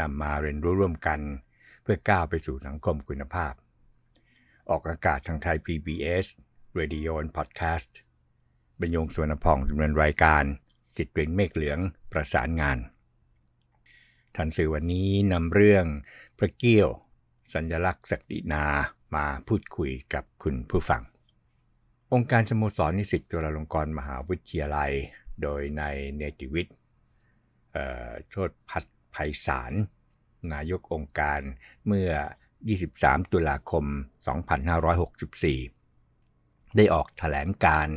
นำมาเรียนรู้ร่วมกันเพื่อก้าวไปสู่สังคมคุณภาพ ออกอากาศทางไทย PBS Radio and Podcast บรรยงสวนพ่องดำเนินรายการจิตเปลนเมฆเหลืองประสานงาน ทันสื่อวันนี้นำเรื่องพระเกี้ยว สัญลักษณ์ศักดินา มาพูดคุยกับคุณผู้ฟังองค์การสโมสรนิสิตจุฬาลงกรณ์มหาวิทยาลัย โดยนายเนติวิทย์โชตพัฒไพศาลนายกองค์การเมื่อ 23 ตุลาคม 2564 ได้ออกถแถลงการ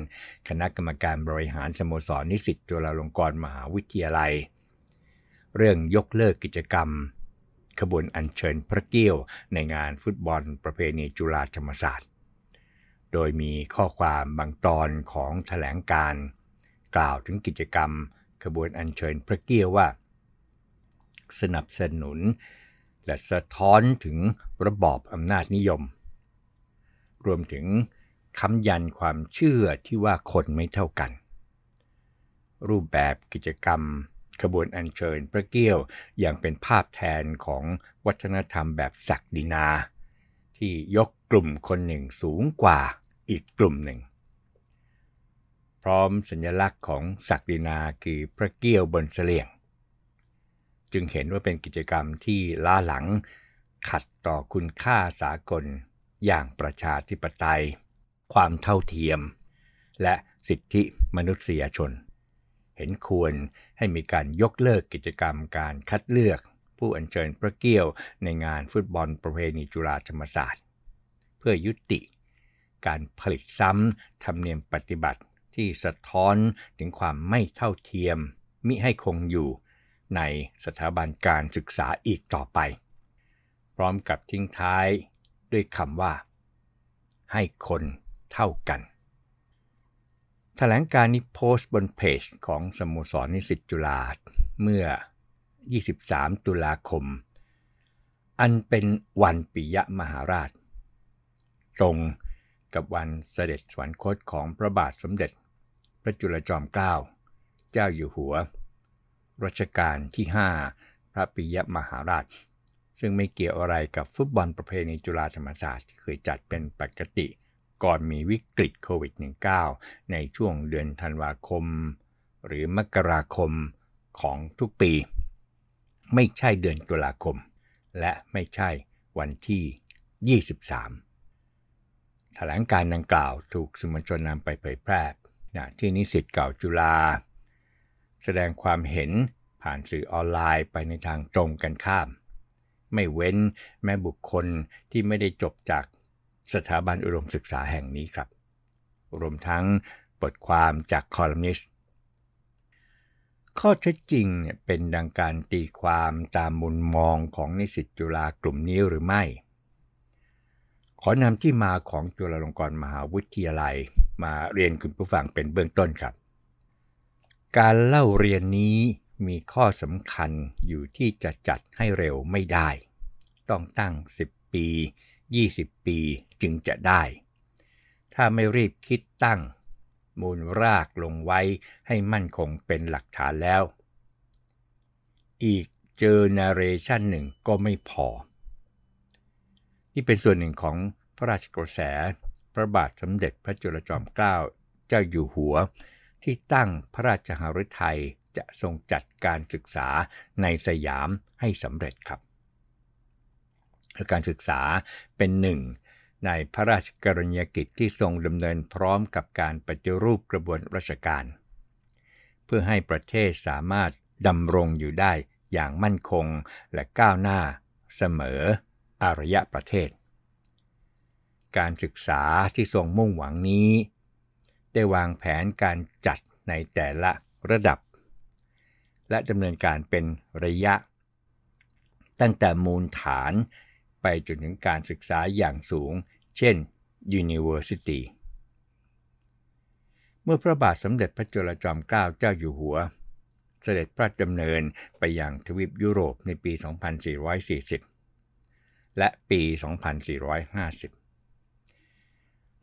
คณะกรรมการบริหารสโมสรนิสิตจุฬาลงกรณ์มหาวิทยาลัย เรื่องยกเลิกกิจกรรม ขบวนอัญเชิญพระเกี้ยวในงานฟุตบอลประเพณีจุฬาธรรมศาสตร์ โดยมีข้อความบางตอนของถแถลงการ กล่าวถึงกิจกรรม ขบวนอัญเชิญพระเกี้ยวว่าสนับสนุน และสะท้อนถึงระบอบอำนาจนิยม รวมถึงคำยันความเชื่อที่ว่าคนไม่เท่ากัน รูปแบบกิจกรรมขบวนอัญเชิญพระเกี้ยวอย่างเป็นภาพแทนของวัฒนธรรมแบบศักดินา ที่ยกกลุ่มคนหนึ่งสูงกว่าอีกกลุ่มหนึ่ง พร้อมสัญลักษณ์ของศักดินาคือพระเกี้ยวบนเสลียงจึงเห็นว่าเป็นกิจกรรมที่ล้าหลัง ขัดต่อคุณค่าสากลอย่างประชาธิปไตย ความเท่าเทียม และสิทธิมนุษยชน เห็นควรให้มีการยกเลิกกิจกรรมการคัดเลือกผู้อัญเชิญพระเกี้ยวในงานฟุตบอลประเพณีจุฬาธรรมศาสตร์เพื่อยุติการผลิตซ้ำ ธรรมเนียมปฏิบัติที่สะท้อนถึงความไม่เท่าเทียมมิให้คงอยู่ในสถาบันการศึกษาอีกต่อไป พร้อมกับทิ้งท้ายด้วยคำว่า ให้คนเท่ากันถแถลงการนี้โพสต์บนเพจของสโมสรนิสิตจุฬาเมื่อ 23 ตุลาคม อันเป็นวันปิยมหาราช ตรงกับวันเสด็จสวรรคตของพระบาทสมเด็จ พระจุลจอมเกล้า เจ้าอยู่หัวรัชกาลที่ 5 พระปิยมหาราช ซึ่งไม่เกี่ยวอะไรกับฟุตบอลประเพณีจุฬาธรรมศาสตร์ที่เคยจัดเป็นปกติก่อนมีวิกฤตโควิด -19 ในช่วงเดือนธันวาคม หรือมกราคมของทุกปี ไม่ใช่เดือนตุลาคม และไม่ใช่วันที่ 23ถแถลงการดังกล่าวถูกสื่อมวลชนนำไปเผยแพร่ที่นิสิตเก่าจุฬาแสดงความเห็นผ่านสื่อออนไลน์ไปในทางตรงกันข้าม ไม่เว้นแม้บุคคลที่ไม่ได้จบจากสถาบันอุดมศึกษาแห่งนี้ครับ รวมทั้งบทความจากคอลัมนิสต์ ข้อเท็จจริงเป็นดังการตีความตามมุมมองของ นิสิตจุฬากลุ่มนี้หรือไม่ ขอนำที่มาของจุฬาลงกรณ์มหาวิทยาลัยมาเรียนคุณผู้ฟังเป็นเบื้องต้นครับการเล่าเรียนนี้มีข้อสำคัญอยู่ที่จะจัดให้เร็วไม่ได้ ต้องตั้ง 10 ปี 20 ปีจึงจะได้ ถ้าไม่รีบคิดตั้ง มูลรากลงไว้ให้มั่นคงเป็นหลักฐานแล้ว อีกเจอเนเรชันหนึ่งก็ไม่พอนี่เป็นส่วนหนึ่งของพระราชกระแส พระบาทสมเด็จพระจุลจอมเกล้าเจ้าอยู่หัวที่ตั้งพระราชหฤทัยจะทรงจัดการศึกษาในสยามให้สำเร็จครับ การศึกษาเป็นหนึ่งในพระราชกรณียกิจที่ทรงดำเนินพร้อมกับการปฏิรูปกระบวนราชการ เพื่อให้ประเทศสามารถดำรงอยู่ได้อย่างมั่นคงและก้าวหน้า เสมอ อารยะประเทศ การศึกษาที่ทรงมุ่งหวังนี้ได้วางแผนการจัดในแต่ละระดับและดำเนินการเป็นระยะตั้งแต่มูลฐานไปจนถึงการศึกษาอย่างสูง เช่น University เมื่อพระบาทสมเด็จพระจุลจอมเกล้าเจ้าอยู่หัว เสด็จพระดำเนินไปยังทวีปยุโรปในปี 2440 และปี 2450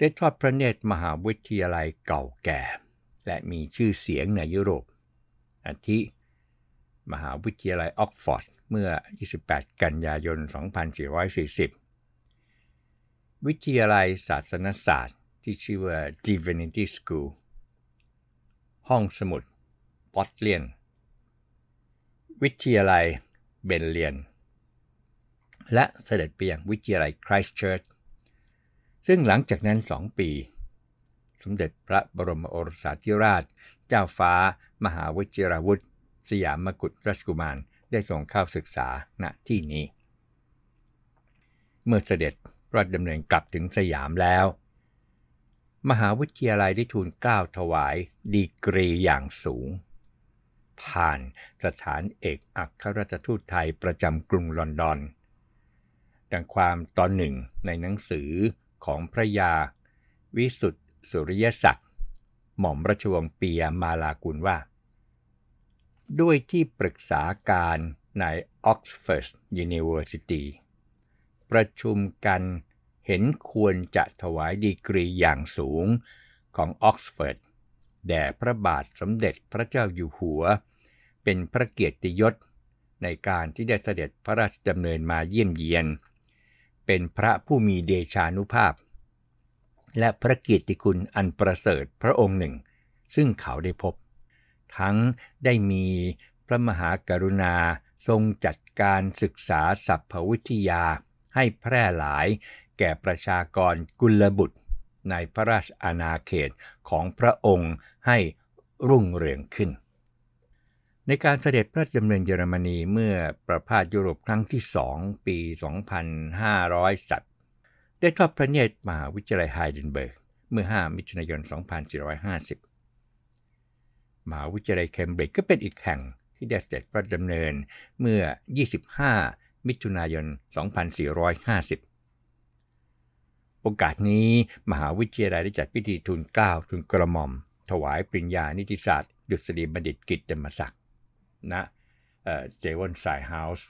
ได้ทอดพระเนตร มหาวิทยาลัยเก่าแก่ และมีชื่อเสียงในยุโรปอาทิมหาวิทยาลัยออกฟอร์ดเมื่อ 28 กันยายน 2440 วิทยาลัยศาสนศาสตร์ที่ชื่อว่า Divinity School ห้องสมุดปอตเลียน วิทยาลัยเบนเลียน และเสด็จไปยังวิทยาลัยคริสต์เชิร์ชซึ่งหลังจากนั้นสองปี สมเด็จพระบรมโอรสาธิราช เจ้าฟ้า มหาวชิราวุธ สยามมกุฎราชกุมารได้ส่งเข้าศึกษาณที่นี้ เมื่อเสด็จพระดำเนินกลับถึงสยามแล้ว มหาวิทยาลัยได้ทูลกล้าวถวาย ดีกรีอย่างสูง ผ่านสถานเอกอัครราชทูตไทยประจำกรุงลอนดอน ดังความตอนหนึ่งในหนังสือของพระยาวิสุทธิสุริยศักดิ์หม่อมราชวงศ์ปียมาลากุลว่า ด้วยที่ปรึกษาการในอออกซฟร์ดยูนิเวอร์ซิตี้ประชุมกันเห็นควรจะถวายดีกรีอย่างสูงของออกซฟอร์ดแด่พระบาทสมเด็จพระเจ้าอยู่หัว เป็นพระเกียรติยศในการที่ได้เสด็จพระราชดำเนินมาเยี่ยมเยียนเป็นพระผู้มีเดชานุภาพ และพระกิตติคุณอันประเสริฐพระองค์หนึ่ง ซึ่งเขาได้พบ ทั้งได้มีพระมหากรุณาทรงจัดการศึกษาสัพพวิทยาให้แพร่หลายแก่ประชากรกุลบุตร ในพระราชอาณาเขตของพระองค์ให้รุ่งเรืองขึ้นในการเสด็จพระดำเนินเยอรมนีเมื่อประพาสยุโรปครั้งที่สองปี 2500 สัตได้ทอดพระเนตรมหาวิทยาลัยไฮเดนเบิร์กเมื่อ 5 มิถุนายน 2450 มหาวิทยาลัยเคมบริดจ์ก็เป็นอีกแห่งที่ได้เสด็จพระดำเนินเมื่อ 25 มิถุนายน 2450 โอกาสนี้มหาวิทยาลัยได้จัดพิธีทูลเกล้าทูลกระหม่อม ถวายปริญญานิติศาสตร์ดุษฎีบัณฑิตกิตติมศักดิ์ณเจวันไซเฮาส์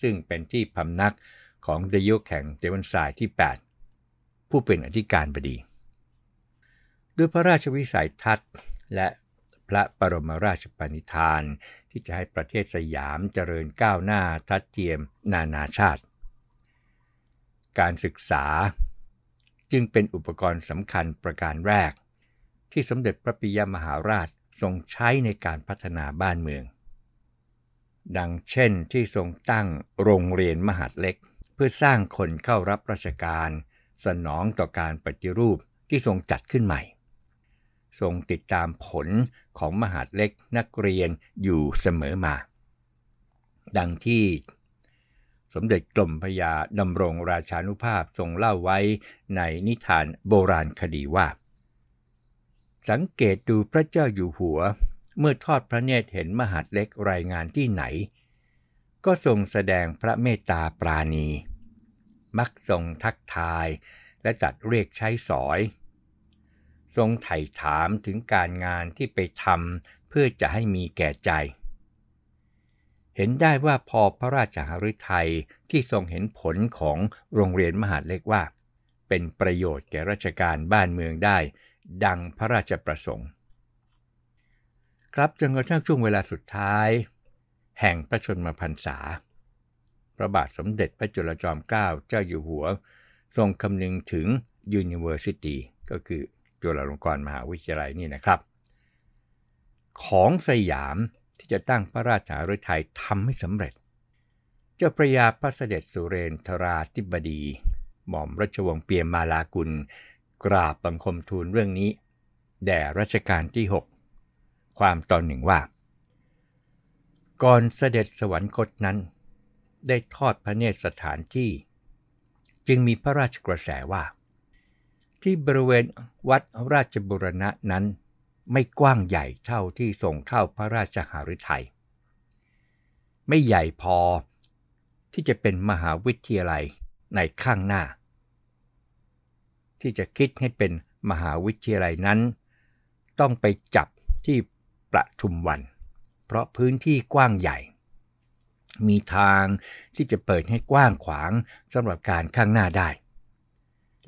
ซึ่งเป็นที่พำนักของดยุคแห่งเจวันไซที่ 8 ผู้เป็นอธิการบดี ด้วยพระราชวิสัยทัศน์และพระปรมราชปณิธานที่จะให้ประเทศสยามเจริญก้าวหน้าทัดเทียมนานาชาติ การศึกษาจึงเป็นอุปกรณ์สำคัญประการแรก ที่สมเด็จพระปิยมหาราชทรงใช้ในการพัฒนาบ้านเมืองดังเช่นที่ทรงตั้งโรงเรียนมหาดเล็ก เพื่อสร้างคนเข้ารับราชการสนองต่อการปฏิรูปที่ทรงจัดขึ้นใหม่ ทรงติดตามผลของมหาดเล็กนักเรียนอยู่เสมอมา ดังที่ สมเด็จกรมพยาดำรงราชานุภาพทรงเล่าไว้ในนิทานโบราณคดีว่า สังเกตดูพระเจ้าอยู่หัวเมื่อทอดพระเนตรเห็นมหาดเล็กรายงานที่ไหน ก็ทรงแสดงพระเมตตาปราณี มักทรงทักทายและจัดเรียกใช้สอย ทรงไถ่ถามถึงการงานที่ไปทำเพื่อจะให้มีแก่ใจ เห็นได้ว่าพอพระราชหฤทัยที่ทรงเห็นผลของโรงเรียนมหาดเล็กว่า เป็นประโยชน์แก่ราชการบ้านเมืองได้ ดังพระราชประสงค์ครับจนกระทั่งช่วงเวลาสุดท้าย แห่งพระชนมพรรษาพระบาทสมเด็จพระจุลจอมเกล้าเจ้าอยู่หัว ทรงคำนึงถึง University ก็คือจุฬาลงกรณ์มหาวิทยาลัยนี่นะครับ ของสยามที่จะตั้งพระราชาฤทัยทำให้สำเร็จ เจ้าพระยาพระเสด็จสุเรนทราธิบดี หม่อมราชวงศ์เปียมมาลากุล กราบบังคมทูลเรื่องนี้แด่รัชกาลที่ 6ความตอนหนึ่งว่า ก่อนเสด็จสวรรคตนั้นได้ทอดพระเนตรสถานที่จึงมีพระราชกระแสว่า ที่บริเวณวัดราชบุรณะนั้นไม่กว้างใหญ่เท่าที่ส่งเข้า พระราชหฤทยัยไม่ใหญ่พอที่จะเป็นมหาวิทยาลัยในข้างหน้า ที่จะคิดให้เป็นมหาวิทยาลัยนั้น ต้องไปจับที่ประชุมวัน เพราะพื้นที่กว้างใหญ่ มีทางที่จะเปิดให้กว้างขวางสำหรับการข้างหน้าได้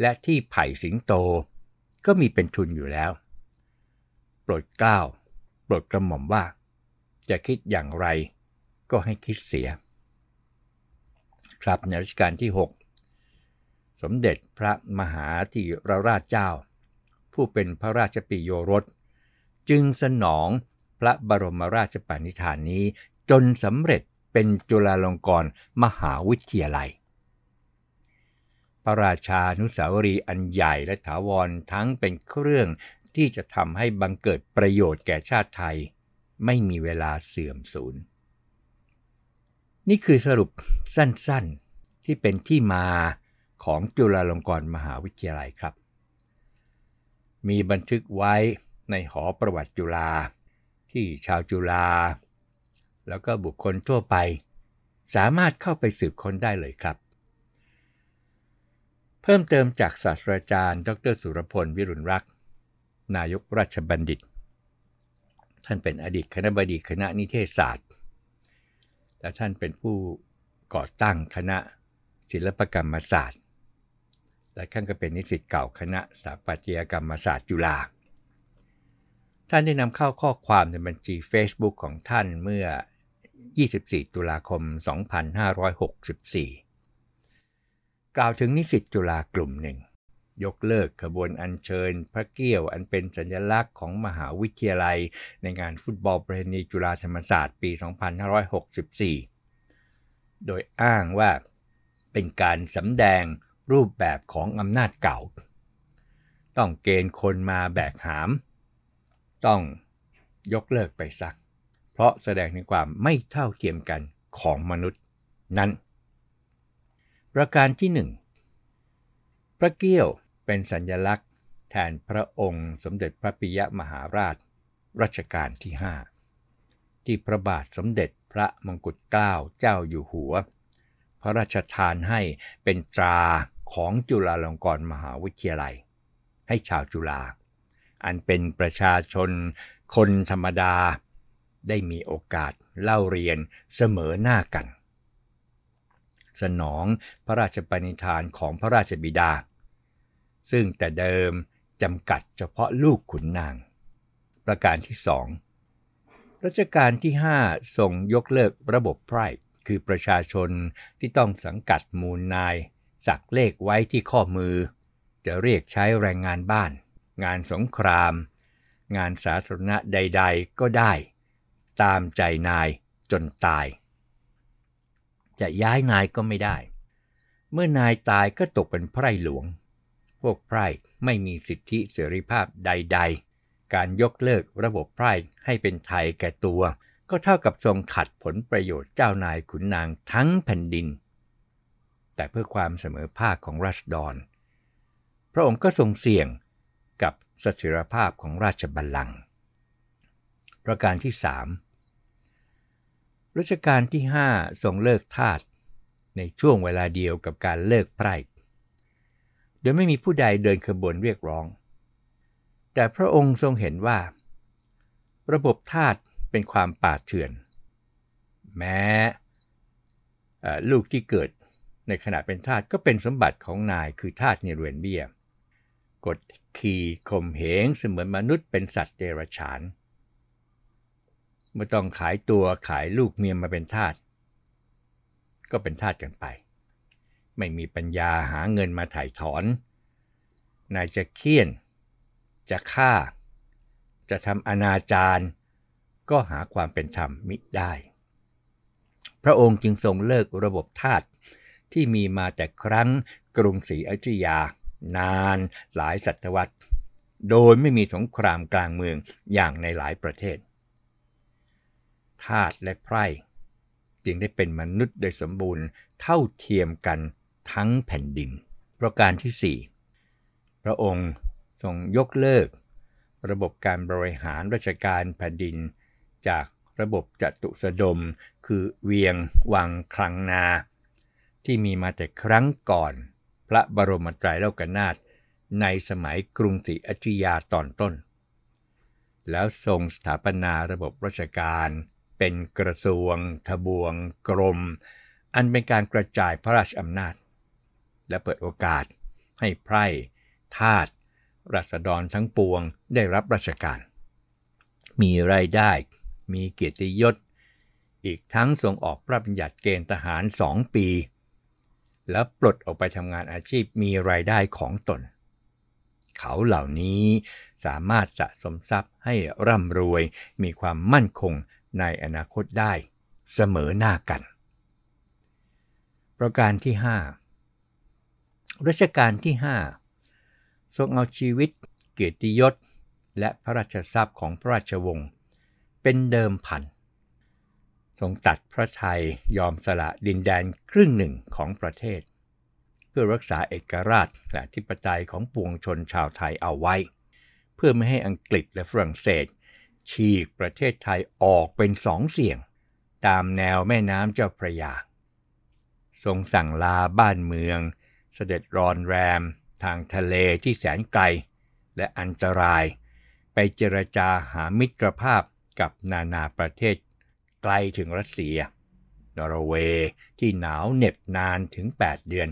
และที่ไผ่สิงโตก็มีเป็นทุนอยู่แล้ว โปรดเกล้าโปรดกระหม่อมว่า จะคิดอย่างไรก็ให้คิดเสีย ครับในรัชกาลที่ 6 สมเด็จพระมหาธีรราชเจ้า ผู้เป็นพระราชปิโยรสจึงสนองพระบรมราชปณิธานนี้จนสำเร็จเป็นจุฬาลงกรณ์มหาวิทยาลัย พระราชานุสาวรีย์อันใหญ่และถาวรทั้งเป็นเครื่องที่จะทำให้บังเกิดประโยชน์แก่ชาติไทย ไม่มีเวลาเสื่อมสูญนี่คือสรุปสั้น ๆ ที่เป็นที่มาของจุฬาลงกรณ์มหาวิทยาลัยครับ มีบันทึกไว้ในหอประวัติจุฬาที่ชาวจุฬาแล้วก็บุคคลทั่วไป สามารถเข้าไปสืบค้นได้เลยครับ เพิ่มเติมจากศาสตราจารย์ ดรสุรพล วิรุณรักษ์นายกราชบัณฑิต ท่านเป็นอดีตคณะบดีคณะนิเทศศาสตร์ และท่านเป็นผู้ก่อตั้งคณะศิลปกรรมศาสตร์ และท่านก็เป็นนิสิตเก่าคณะสถาปัตยกรรมศาสตร์จุฬาท่านได้นำเข้าข้อความในบัญชี Facebook ของท่านเมื่อ 24 ตุลาคม 2564 กล่าวถึงนิสิตจุฬากลุ่มหนึ่ง ยกเลิกขบวนอัญเชิญพระเกี้ยวอันเป็นสัญลักษณ์ของมหาวิทยาลัยในงานฟุตบอลประเพณีจุฬาธรรมศาสตร์ปี 2564 โดยอ้างว่าเป็นการสำแดงรูปแบบของอำนาจเก่า ต้องเกณฑ์คนมาแบกหามต้องยกเลิกไปซะเพราะแสดงถึงความไม่เท่าเทียมกันของมนุษย์นั้น ประการที่หนึ่งพระเกี้ยวเป็นสัญญลักษณ์แทนพระองค์สมเด็จพระปิยมหาราชรัชกาลที่ 5 ที่พระบาทสมเด็จพระมงกุฎเกล้าเจ้าอยู่หัว พระราชทานให้เป็นตราของจุฬาลงกรณ์มหาวิทยาลัย ให้ชาวจุฬาอันเป็นประชาชน คนธรรมดา ได้มีโอกาสเล่าเรียนเสมอหน้ากัน สนองพระราชปณิธานของพระราชบิดา ซึ่งแต่เดิมจำกัดเฉพาะลูกขุนนาง ประการที่สองรัชกาลที่5ส่งยกเลิกระบบไพร่คือประชาชนที่ต้องสังกัดมูลนาย สักเลขไว้ที่ข้อมือ จะเรียกใช้แรงงานบ้านงานสงคราม งานสาธารณะใดๆก็ได้ ตามใจนายจนตาย จะย้ายนายก็ไม่ได้ เมื่อนายตายก็ตกเป็นไพร่หลวง พวกไพร่ไม่มีสิทธิเสรีภาพใดๆ การยกเลิกระบบไพร่ให้เป็นไทยแก่ตัว ก็เท่ากับทรงขัดผลประโยชน์เจ้านายขุนนางทั้งแผ่นดิน แต่เพื่อความเสมอภาคของราชดรพระองค์ก็ทรงเสี่ยงกับสถิยรภาพของราชบัลลังก์ประการที่ 3 รัชกาลที่ 5 ทรงเลิกทาสในช่วงเวลาเดียวกับการเลิกไพร่ โดยไม่มีผู้ใดเดินขบวนเรียกร้อง แต่พระองค์ทรงเห็นว่าระบบทาสเป็นความป่าเถื่อน แม้ลูกที่เกิดในขณะเป็นทาสก็เป็นสมบัติของนายคือทาสในเรือนเบี้ยกฎขี่ข่มเหงเสมือนมนุษย์เป็นสัตว์เดรัจฉานเมื่อต้องขายตัวขายลูกเมียมาเป็นทาสก็เป็นทาสกันไป ไม่มีปัญญาหาเงินมาถ่ายถอน นายจะเคี่ยนจะฆ่าจะทำอนาจาร ก็หาความเป็นธรรมมิได้ พระองค์จึงทรงเลิกระบบทาสที่มีมาแต่ครั้งกรุงศรีอยุธยานานหลายศตวรรษ โดยไม่มีสงครามกลางเมืองอย่างในหลายประเทศ ทาสและไพร่จึงได้เป็นมนุษย์โดยสมบูรณ์เท่าเทียมกันทั้งแผ่นดินประการที่ 4 พระองค์ทรงยกเลิก ระบบการบริหารราชการแผ่นดิน จากระบบจัตุสดม คือเวียงวังคลังนา ที่มีมาแต่ครั้งก่อนพระบรมไตรโลกนาถในสมัยกรุงศรีอจุธยาตอนต้น แล้วทรงสถาปนาระบบราชการ เป็นกระทรวง ทบวงกรม อันเป็นการกระจายพระราชอำนาจ และเปิดโอกาสให้ไพร่ทาสรัษฎรทั้งปวงได้รับราชการ มีรายได้มีเกียรติยศอีกทั้งทรงออกพระบัญญัติเกณฑ์ทหารสองปีแล้วปลดออกไปทำงานอาชีพมีรายได้ของตน เขาเหล่านี้สามารถสะสมทรัพย์ให้ร่ำรวยมีความมั่นคงในอนาคตได้เสมอหน้ากัน ประการที่ 5 รัชกาลที่5ทรงเอาชีวิตเกียรติยศและพระราชทรัพย์ของพระราชวงศ์เป็นเดิมพันเทรงตัดพระทัยยอมสละดินแดนครึ่งหนึ่งของประเทศ เพื่อรักษาเอกราชและทิปไตยของปวงชนชาวไทยเอาไว้ เพื่อไม่ให้อังกฤษและฝรั่งเศส ฉีกประเทศไทยออกเป็นสองเสี่ยง ตามแนวแม่น้ำเจ้าพระยา ทรงสั่งลาบ้านเมือง เสด็จรอนแรมทางทะเลที่แสนไกล และอันตราย ไปเจรจาหามิตรภาพกับนานาประเทศไลถึงรัสเซีย นอร์เวย์ที่หนาวเหน็บนานถึง 8 เดือน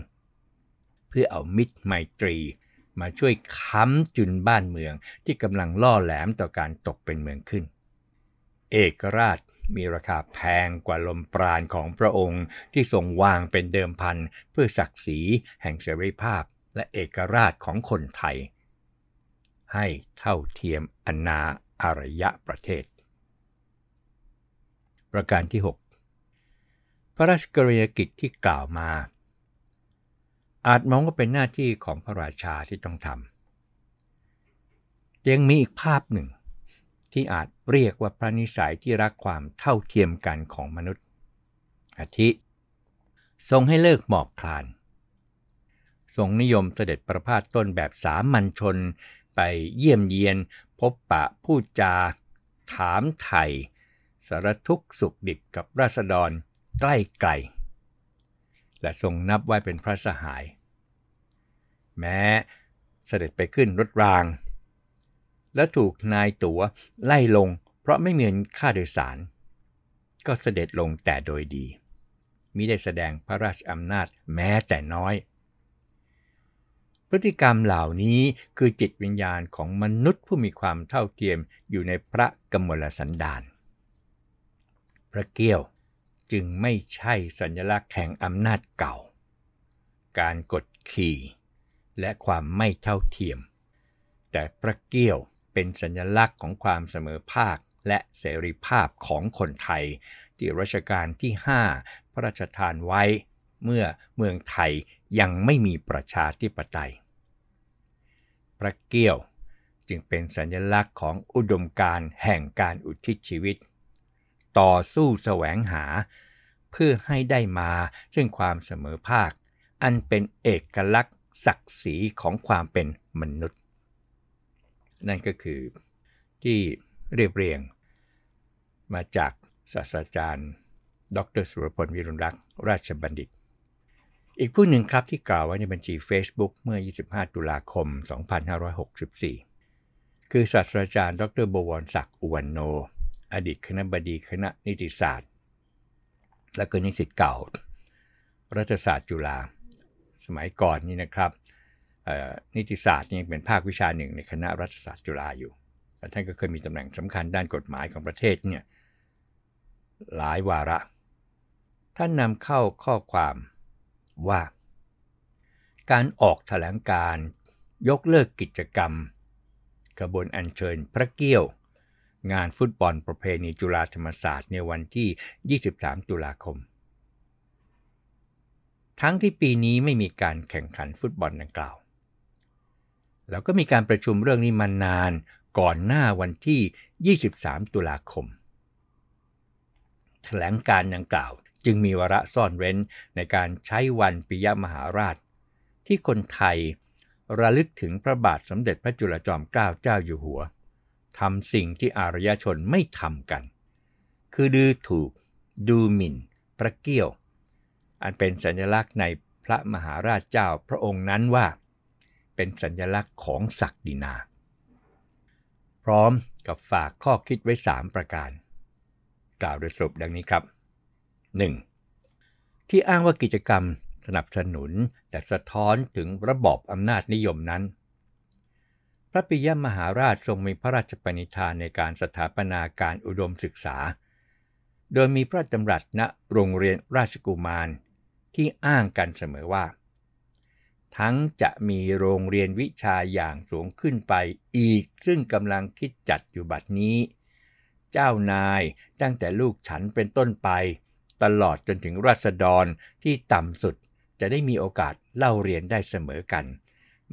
เพื่อเอามิตรไมตรีมาช่วยค้ำจุนบ้านเมืองที่กำลังล่อแหลมต่อการตกเป็นเมืองขึ้น เอกราชมีราคาแพงกว่าลมปราณของพระองค์ที่ทรงวางเป็นเดิมพันเพื่อศักดิ์ศรีแห่งเสรีภาพและเอกราชของคนไทย ให้เท่าเทียมอนาอารยะประเทศประการที่ 6 พระราชกรณียกิจที่กล่าวมา อาจมองว่าเป็นหน้าที่ของพระราชาที่ต้องทำยังมีอีกภาพหนึ่ง ที่อาจเรียกว่าพระนิสัยที่รักความเท่าเทียมกันของมนุษย์ อาทิ ทรงให้เลิกหมอบคลาน ทรงนิยมเสด็จประพาสต้นแบบสามัญชน ไปเยี่ยมเยียนพบปะพูดจาถามไถ่สารทุกสุขดิบกับราษฎรใกล้ไกลและทรงนับไว้เป็นพระสหาย แม้เสด็จไปขึ้นรถราง และถูกนายตั๋วไล่ลงเพราะไม่มีเงินค่าโดยสาร ก็เสด็จลงแต่โดยดีมิได้แสดงพระราชอำนาจแม้แต่น้อย พฤติกรรมเหล่านี้คือจิตวิญญาณของมนุษย์ผู้มีความเท่าเทียมอยู่ในพระกมลสันดานพระเกี้ยวจึงไม่ใช่สัญลักษณ์แห่งอำนาจเก่า การกดขี่และความไม่เท่าเทียม แต่พระเกี้ยวเป็นสัญลักษณ์ของความเสมอภาคและเสรีภาพของคนไทยที่รัชกาลที่5พระราชทานไว้เมื่อเมืองไทยยังไม่มีประชาธิปไตยพระเกี้ยวจึงเป็นสัญลักษณ์ของอุดมการแห่งการอุทิศชีวิตต่อสู้แสวงหาเพื่อให้ได้มาซึ่งความเสมอภาค อันเป็นเอกลักษณ์ศักดิ์ศรีของความเป็นมนุษย์ นั่นก็คือที่เรียบเรียงมาจากศาสตราจารย์ดรสุรพลวิรุณรักษ์ราชบัณฑิต อีกผู้หนึ่งครับที่กล่าวไว้ในบัญชี Facebook เมื่อ 25 ตุลาคม 2564 คือศาสตราจารย์ ดรบวรศักดิ์อุวันโนอดีตคณะบดีคณะนิติศาสตร์และก็นิสิตเก่ารัฐศาสตร์จุฬาสมัยก่อนนี่นะครับนิติศาสตร์นี่เป็นภาควิชาหนึ่งในคณะรัฐศาสตร์จุฬาอยู่ท่านก็เคยมีตำแหน่งสำคัญด้านกฎหมายของประเทศเนี่ยหลายวาระท่านนำเข้าข้อความว่า การออกแถลงการยกเลิกกิจกรรมกระบวนอัญเชิญพระเกี้ยวงานฟุตบอลประเพณีจุฬาธรรมศาสตร์ในวันที่ 23 ตุลาคม ทั้งที่ปีนี้ไม่มีการแข่งขันฟุตบอลดังกล่าว แล้วก็มีการประชุมเรื่องนี้มานานก่อนหน้าวันที่ 23 ตุลาคม แถลงการดังกล่าวจึงมีวาระซ่อนเร้นในการใช้วันปิยมหาราช ที่คนไทยระลึกถึงพระบาทสมเด็จพระจุลจอมเกล้าเจ้าอยู่หัวทำสิ่งที่อารยชนไม่ทำกัน คือดูถูก ดูหมิ่นพระเกี้ยว อันเป็นสัญลักษณ์ในพระมหาราชเจ้าพระองค์นั้นว่า เป็นสัญลักษณ์ของศักดินา พร้อมกับฝากข้อคิดไว้ 3 ประการ กล่าวโดยสรุปดังนี้ครับ 1. ที่อ้างว่ากิจกรรมสนับสนุน แต่สะท้อนถึงระบอบอำนาจนิยมนั้นพระปิยมหาราชทรงมีพระราชปณิธานในการสถาปนาการอุดมศึกษา โดยมีพระดำรัสณโรงเรียนราชกุมาร ที่อ้างกันเสมอว่า ทั้งจะมีโรงเรียนวิชาอย่างสูงขึ้นไปอีก ซึ่งกำลังคิดจัดอยู่บัดนี้ เจ้านายตั้งแต่ลูกฉันเป็นต้นไป ตลอดจนถึงราษฎรที่ต่ำสุดจะได้มีโอกาสเล่าเรียนได้เสมอกัน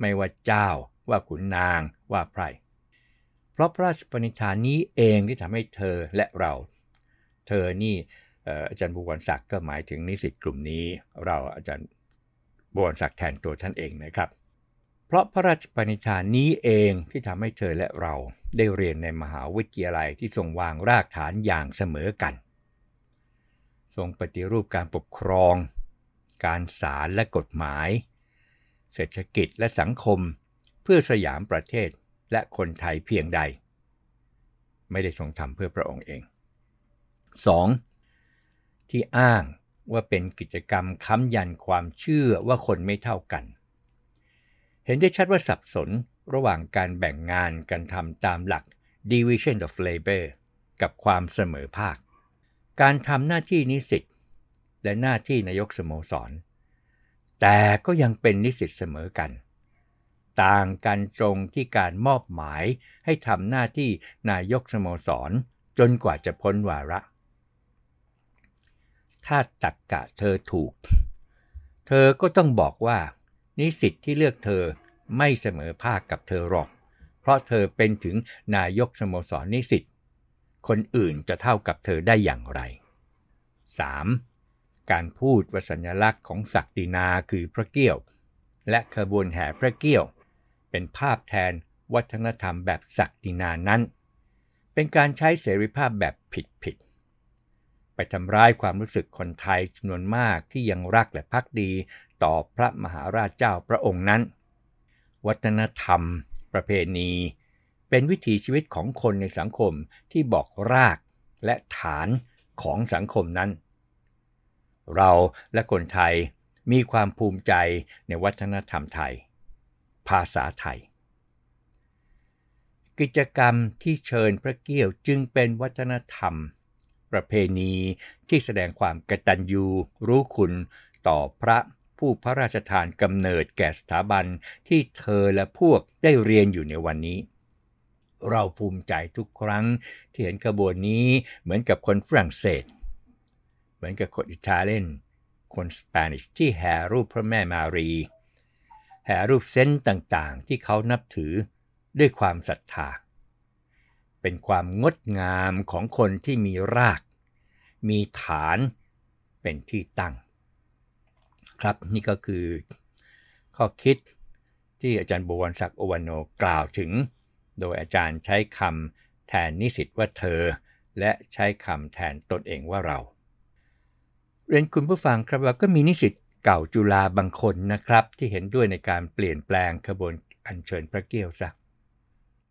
ไม่ว่าเจ้าว่าขุนนางว่าไพร่เพราะพระราชปณิธานนี้เองที่ทำให้เธอและเรา เธอนี่อาจารย์บุวรศักดิ์ก็หมายถึงนิสิตกลุ่มนี้ เราอาจารย์บุวรศักดิ์แทนตัวท่านเองนะครับ เพราะพระราชปณิธานนี้เองที่ทำให้เธอและเราได้เรียนในมหาวิทยาลัยที่ทรงวางรากฐานอย่างเสมอกัน ทรงปฏิรูปการปกครอง การศาลและกฎหมาย เศรษฐกิจและสังคมเพื่อสยามประเทศและคนไทยเพียงใด ไม่ได้ทรงทำเพื่อพระองค์เอง 2. ที่อ้างว่าเป็นกิจกรรมค้ำยันความเชื่อว่าคนไม่เท่ากัน เห็นได้ชัดว่าสับสนระหว่างการแบ่งงานกันทำตามหลัก division of labor กับความเสมอภาค การทำหน้าที่นิสิตและหน้าที่นายกสโมสร แต่ก็ยังเป็นนิสิตเสมอกันต่างกันตรงที่การมอบหมายให้ทำหน้าที่นายกสโมสรจนกว่าจะพ้นวาระ ถ้าตักกะเธอถูก เธอก็ต้องบอกว่านิสิตที่เลือกเธอไม่เสมอภาคกับเธอหรอก เพราะเธอเป็นถึงนายกสโมสรนิสิตคนอื่นจะเท่ากับเธอได้อย่างไร 3. การพูดวสัญลักษณ์ของศักดินาคือพระเกี้ยว และขบวนแห่พระเกี้ยวเป็นภาพแทนวัฒนธรรมแบบศักดินานั้น เป็นการใช้เสรีภาพแบบผิดๆไปทำร้ายความรู้สึกคนไทยจำนวนมากที่ยังรักและพักดีต่อพระมหาราชเจ้าพระองค์นั้น วัฒนธรรมประเพณี เป็นวิถีชีวิตของคนในสังคมที่บอกรากและฐานของสังคมนั้น เราและคนไทยมีความภูมิใจในวัฒนธรรมไทยภาษาไทย กิจกรรมที่เชิญพระเกี้ยวจึงเป็นวัฒนธรรม ประเพณีที่แสดงความกตัญญูรู้คุณต่อพระผู้พระราชทานกำเนิดแก่สถาบันที่เธอและพวกได้เรียนอยู่ในวันนี้ เราภูมิใจทุกครั้ง ที่เห็นขบวนนี้เหมือนกับคนฝรั่งเศส เหมือนกับคนอิตาเลียนคนสเปนิชที่แห่รูปพระแม่มารีแห่รูปเซนต์ต่างๆที่เขานับถือด้วยความศรัทธา เป็นความงดงามของคนที่มีราก มีฐานเป็นที่ตั้ง ครับนี่ก็คือ ข้อคิดที่อาจารย์บวรศักดิ์โอวานโนกล่าวถึง โดยอาจารย์ใช้คำแทนนิสิตว่าเธอ และใช้คำแทนตนเองว่าเรา เรียนคุณผู้ฟังครับว่าก็มีนิสิตเก่าจุฬาบางคนนะครับ ที่เห็นด้วยในการเปลี่ยนแปลงขบวนอัญเชิญพระเกี้ยวซะ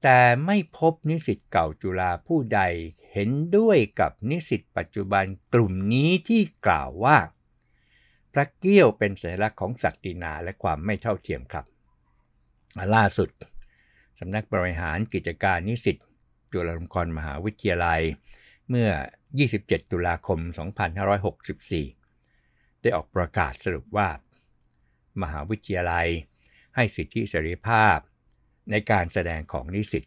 แต่ไม่พบนิสิตเก่าจุฬาผู้ใดเห็นด้วยกับนิสิตปัจจุบันกลุ่มนี้ที่กล่าวว่า พระเกี้ยวเป็นสัญลักษณ์ของศักดินาและความไม่เท่าเทียมครับล่าสุดสำนักบริหารกิจการนิสิตจุฬาลงกรณ์มหาวิทยาลัย เมื่อ 27ตุลาคม2564ได้ออกประกาศสรุปว่า มหาวิทยาลัยให้สิทธิเสรีภาพ ในการแสดงของนิสิต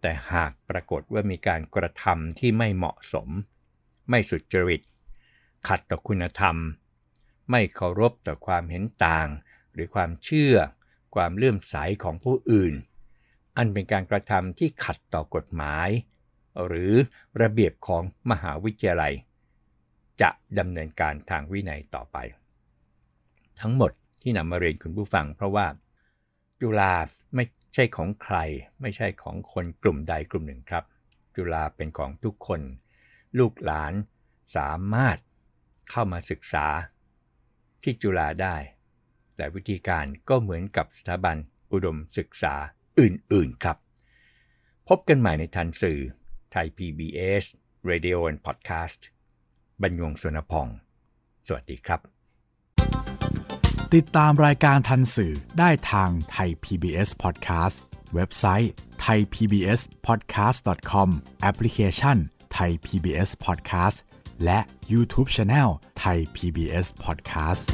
แต่หากปรากฏว่ามีการกระทำที่ไม่เหมาะสม ไม่สุจริต ขัดต่อคุณธรรม ไม่เคารพต่อความเห็นต่าง หรือความเชื่อความเลื่อมใสของผู้อื่น อันเป็นการกระทำที่ขัดต่อกฎหมาย หรือระเบียบของมหาวิทยาลัยจะดำเนินการทางวินัยต่อไป ทั้งหมดที่นำมาเรียนคุณผู้ฟังเพราะว่าจุฬาไม่ใช่ของใครไม่ใช่ของคนกลุ่มใดกลุ่มหนึ่งครับ จุฬาเป็นของทุกคน ลูกหลานสามารถเข้ามาศึกษาที่จุฬาได้ แต่วิธีการก็เหมือนกับสถาบันอุดมศึกษาอื่นๆครับ พบกันใหม่ในทันสื่อไทย PBS Radio and Podcast บรรยงสุนพอง สวัสดีครับ ติดตามรายการทันสื่อได้ทางไทย PBS Podcast เว็บไซต์ thaipbspodcast.com แอปพลิเคชัน Thai PBS Podcast และ YouTube Channel Thai PBS Podcast